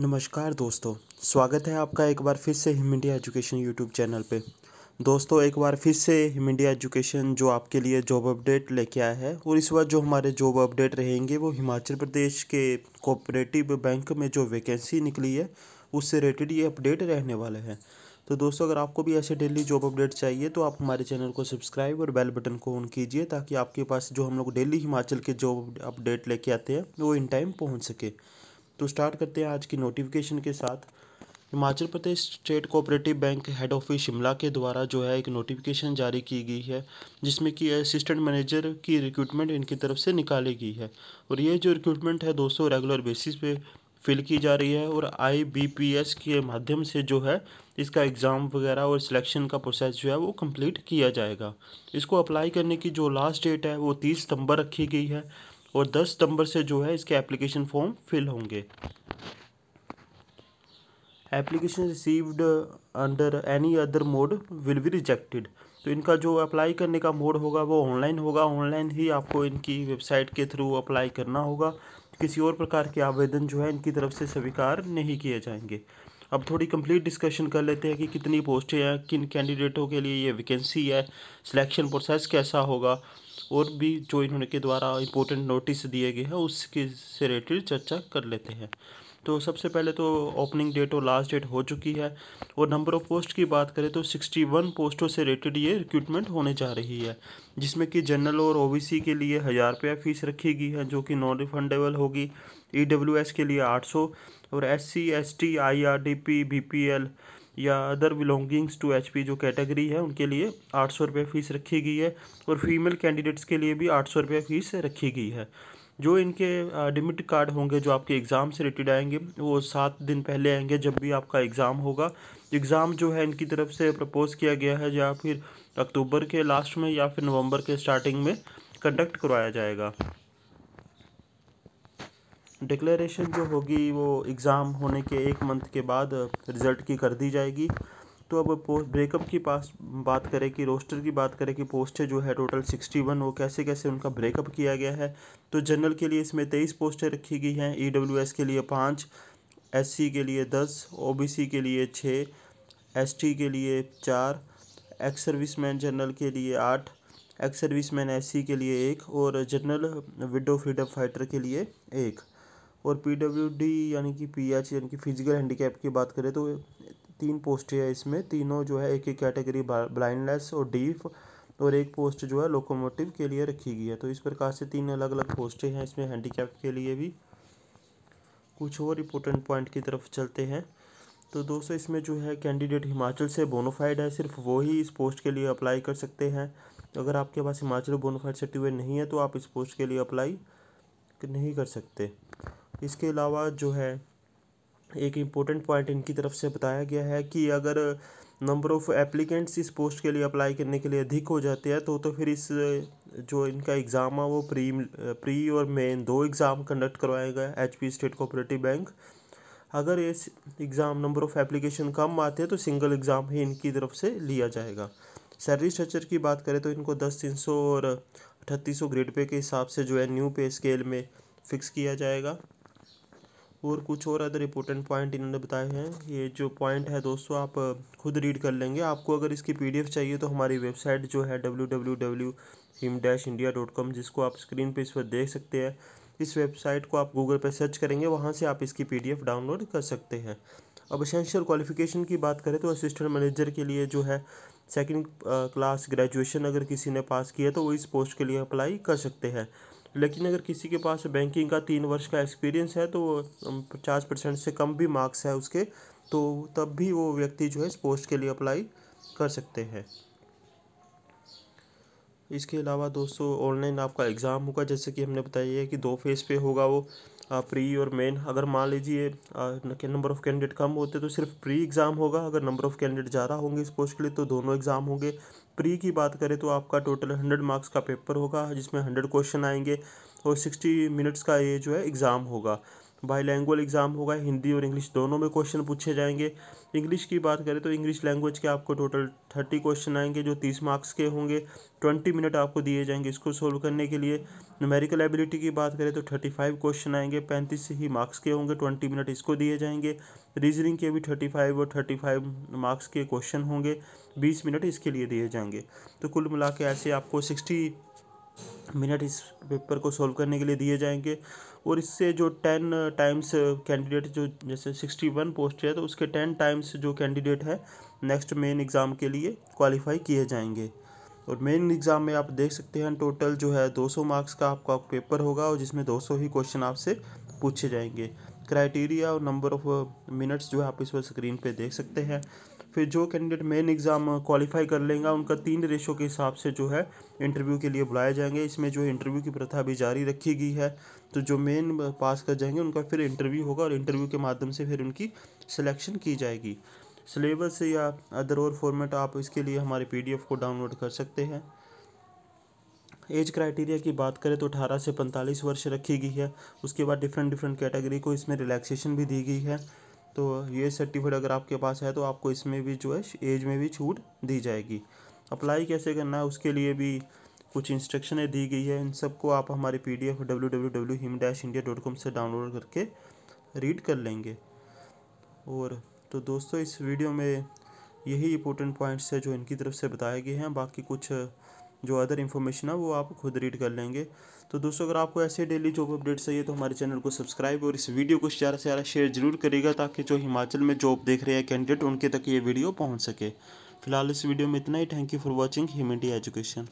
नमस्कार दोस्तों स्वागत है आपका एक बार फिर से Him India Education YouTube channel पे दोस्तों एक बार फिर से हिम इंडिया एजुकेशन जो आपके लिए जॉब अपडेट लेके आया है और इस बार जो हमारे जॉब अपडेट रहेंगे वो हिमाचल प्रदेश के कोऑपरेटिव बैंक में जो वैकेंसी निकली है उससे रिलेटेड ये अपडेट रहने वाले हैं तो दोस्तों अगर आपको भी ऐसे डेली जॉब अपडेट चाहिए तो आप हमारे चैनल को सब्सक्राइब और बेल बटन को ऑन कीजिए ताकि आपके पास जो हम लोग डेली हिमाचल के जॉब अपडेट लेके आते हैं वो इन टाइम पहुँच सके तो स्टार्ट करते हैं आज की नोटिफिकेशन के साथ Himachal Pradesh state cooperative bank head office Shimla के द्वारा जो है एक नोटिफिकेशन जारी की गई है जिसमें कि असिस्टेंट मैनेजर की रिक्रूटमेंट इनकी तरफ से निकाली गई है और ये जो रिक्रूटमेंट है दोस्तों रेगुलर बेसिस पे फिल की जा रही है और आई के माध्यम से जो है इसका एग्ज़ाम वगैरह और सिलेक्शन का प्रोसेस जो है वो कंप्लीट किया जाएगा इसको अप्लाई करने की जो लास्ट डेट है वो तीस सितंबर रखी गई है और 10 सितंबर से जो है इसके एप्लीकेशन फॉर्म फिल होंगे application received under any other mode will be rejected तो इनका जो अप्लाई करने का मोड होगा वो ऑनलाइन होगा ऑनलाइन ही आपको इनकी वेबसाइट के थ्रू अप्लाई करना होगा किसी और प्रकार के आवेदन जो है इनकी तरफ से स्वीकार नहीं किए जाएंगे अब थोड़ी कंप्लीट डिस्कशन कर लेते हैं कि कितनी पोस्टें हैं किन कैंडिडेटों के लिए ये वैकेंसी है सिलेक्शन प्रोसेस कैसा होगा और भी जो इन्होंने के द्वारा इम्पोर्टेंट नोटिस दिए गए हैं उसके से रिलेटेड चर्चा कर लेते हैं तो सबसे पहले तो ओपनिंग डेट और लास्ट डेट हो चुकी है और नंबर ऑफ पोस्ट की बात करें तो सिक्सटी वन पोस्टों से रिलेटेड ये रिक्रूटमेंट होने जा रही है जिसमें कि जनरल और ओबीसी के लिए हज़ार रुपया फ़ीस रखी गई है जो कि नॉन रिफंडेबल होगी ई e के लिए सौ और S C S T I R D P B P L या अदर बिलोंगिंग्स टू एच जो कैटेगरी है उनके लिए आठ सौ रुपये फ़ीस रखी गई है और फीमेल कैंडिडेट्स के लिए भी आठ सौ रुपये फ़ीस रखी गई है जो इनके एडमिट कार्ड होंगे जो आपके एग्ज़ाम से रिलेटेड आएंगे वो सात दिन पहले आएंगे जब भी आपका एग्ज़ाम होगा एग्ज़ाम जो है इनकी तरफ से प्रपोज़ किया गया है या फिर अक्टूबर के लास्ट में या फिर नवंबर के स्टार्टिंग में कंडक्ट करवाया जाएगा डिक्लेरेशन जो होगी वो एग्ज़ाम होने के एक मंथ के बाद रिज़ल्ट की कर दी जाएगी तो अब पोस्ट ब्रेकअप की पास बात करें कि रोस्टर की बात करें कि पोस्टें जो है टोटल सिक्सटी वन वो कैसे कैसे उनका ब्रेकअप किया गया है तो जनरल के लिए इसमें तेईस पोस्टें रखी गई हैं ई डब्ल्यू एस के लिए पाँच एस सी के लिए दस ओ बी सी के लिए छः एस टी के लिए चार एक्स सर्विस मैन जनरल के लिए आठ ex service man S C के लिए एक और जनरल विडो फ्रीडम फाइटर के लिए एक और पी डब्ल्यू डी यानी कि पी एच यानी कि फिजिकल हैंडीकैप की बात करें तो तीन पोस्ट है इसमें तीनों जो है एक एक कैटेगरी ब्लाइंडनेस और डीफ और एक पोस्ट जो है लोकोमोटिव के लिए रखी गई है तो इस प्रकार से तीन अलग अलग पोस्टें हैं इसमें हैंडीकैप के लिए भी कुछ और इम्पोर्टेंट पॉइंट की तरफ चलते हैं तो दोस्तों इसमें जो है कैंडिडेट हिमाचल से बोनोफाइड है सिर्फ वो ही इस पोस्ट के लिए अप्लाई कर सकते हैं अगर आपके पास हिमाचल बोनोफाइड सर्टिफिकेट नहीं है तो आप इस पोस्ट के लिए अप्लाई नहीं कर सकते इसके अलावा जो है एक इम्पोर्टेंट पॉइंट इनकी तरफ से बताया गया है कि अगर नंबर ऑफ़ एप्लीकेंट्स इस पोस्ट के लिए अप्लाई करने के लिए अधिक हो जाते हैं तो तो फिर इस जो इनका एग्ज़ाम है वो प्री प्री और मेन दो एग्ज़ाम कंडक्ट करवाएगा H P state cooperative bank अगर इस एग्ज़ाम नंबर ऑफ़ एप्लीकेशन कम आते हैं तो सिंगल एग्ज़ाम ही इनकी तरफ से लिया जाएगा सैलरी स्ट्रक्चर की बात करें तो इनको दस तीन सौ और अठतीस सौ ग्रेड पे के हिसाब से जो है न्यू पे स्केल में फ़िक्स किया जाएगा और कुछ और अदर इंपॉर्टेंट पॉइंट इन्होंने बताए हैं ये जो पॉइंट है दोस्तों आप खुद रीड कर लेंगे आपको अगर इसकी पीडीएफ चाहिए तो हमारी वेबसाइट जो है W W W Him dash India dot com जिसको आप स्क्रीन पे इस पर देख सकते हैं इस वेबसाइट को आप गूगल पर सर्च करेंगे वहाँ से आप इसकी पी डाउनलोड कर सकते हैं अब असेंशियल क्वालिफिकेशन की बात करें तो असिस्टेंट मैनेजर के लिए जो है सेकेंड क्लास ग्रेजुएशन अगर किसी ने पास किया तो वो इस पोस्ट के लिए अप्लाई कर सकते हैं लेकिन अगर किसी के पास बैंकिंग का तीन वर्ष का एक्सपीरियंस है तो पचास परसेंट से कम भी मार्क्स है उसके तो तब भी वो व्यक्ति जो है इस पोस्ट के लिए अप्लाई कर सकते हैं इसके अलावा दोस्तों ऑनलाइन आपका एग्ज़ाम होगा जैसे कि हमने बताया है कि दो फेज़ पे होगा वो प्री और मेन अगर मान लीजिए नंबर ऑफ़ कैंडिडेट कम होते तो सिर्फ प्री एग्ज़ाम होगा अगर नंबर ऑफ़ कैंडिडेट ज़्यादा होंगे इस पोस्ट के लिए तो दोनों एग्ज़ाम होंगे प्री की बात करें तो आपका टोटल हंड्रेड मार्क्स का पेपर होगा जिसमें हंड्रेड क्वेश्चन आएंगे और सिक्सटी मिनट्स का ये जो है एग्ज़ाम होगा बाई लैंग्वेज एग्ज़ाम होगा हिंदी और इंग्लिश दोनों में क्वेश्चन पूछे जाएंगे इंग्लिश की बात करें तो इंग्लिश लैंग्वेज के आपको टोटल थर्टी क्वेश्चन आएंगे जो तीस मार्क्स के होंगे ट्वेंटी मिनट आपको दिए जाएंगे इसको सोल्व करने के लिए न्यूमेरिकल एबिलिटी की बात करें तो थर्टी फाइव क्वेश्चन आएंगे पैंतीस ही मार्क्स के होंगे ट्वेंटी मिनट इसको दिए जाएंगे रीजनिंग के भी थर्टी फाइव और थर्टी फाइव मार्क्स के क्वेश्चन होंगे बीस मिनट इसके लिए दिए जाएंगे तो कुल मिला के ऐसे आपको सिक्सटी मिनट इस पेपर को सॉल्व करने के लिए दिए जाएंगे और इससे जो टेन टाइम्स कैंडिडेट जो जैसे सिक्सटी वन पोस्ट है तो उसके टेन टाइम्स जो कैंडिडेट है नेक्स्ट मेन एग्ज़ाम के लिए क्वालिफाई किए जाएंगे और मेन एग्ज़ाम में आप देख सकते हैं टोटल जो है 200 मार्क्स का आपका पेपर होगा और जिसमें 200 ही क्वेश्चन आपसे पूछे जाएंगे क्राइटेरिया और नंबर ऑफ मिनट्स जो है आप इस पर स्क्रीन पे देख सकते हैं फिर जो कैंडिडेट मेन एग्ज़ाम क्वालिफाई कर लेंगे उनका तीन रेशो के हिसाब से जो है इंटरव्यू के लिए बुलाए जाएंगे इसमें जो इंटरव्यू की प्रथा भी जारी रखी गई है तो जो मेन पास कर जाएंगे उनका फिर इंटरव्यू होगा और इंटरव्यू के माध्यम से फिर उनकी सिलेक्शन की जाएगी सिलेबस या अदर और फॉर्मेट आप इसके लिए हमारे पी को डाउनलोड कर सकते हैं एज क्राइटेरिया की बात करें तो 18 से 45 वर्ष रखी गई है उसके बाद डिफरेंट डिफरेंट कैटेगरी को इसमें रिलैक्सेशन भी दी गई है तो ये सर्टिफिकेट अगर आपके पास है तो आपको इसमें भी जो है एज में भी छूट दी जाएगी अप्लाई कैसे करना है उसके लिए भी कुछ इंस्ट्रक्शनें दी गई है इन सबको आप हमारे P D F W W W Him dash India dot com से डाउनलोड करके रीड कर लेंगे और तो दोस्तों इस वीडियो में यही इंपॉर्टेंट पॉइंट्स है जो इनकी तरफ से बताए गए हैं बाकी कुछ जो अदर इन्फॉर्मेशन है वो आप खुद रीड कर लेंगे तो दोस्तों अगर आपको ऐसे डेली जॉब अपडेट्स चाहिए तो हमारे चैनल को सब्सक्राइब और इस वीडियो को ज़्यादा से ज़्यादा शेयर जरूर करेगा ताकि जो हिमाचल में जॉब देख रहे हैं कैंडिडेट उनके तक ये वीडियो पहुँच सके फिलहाल इस वीडियो में इतना ही थैंक यू फॉर वॉचिंग ह्यूमिटी एजुकेशन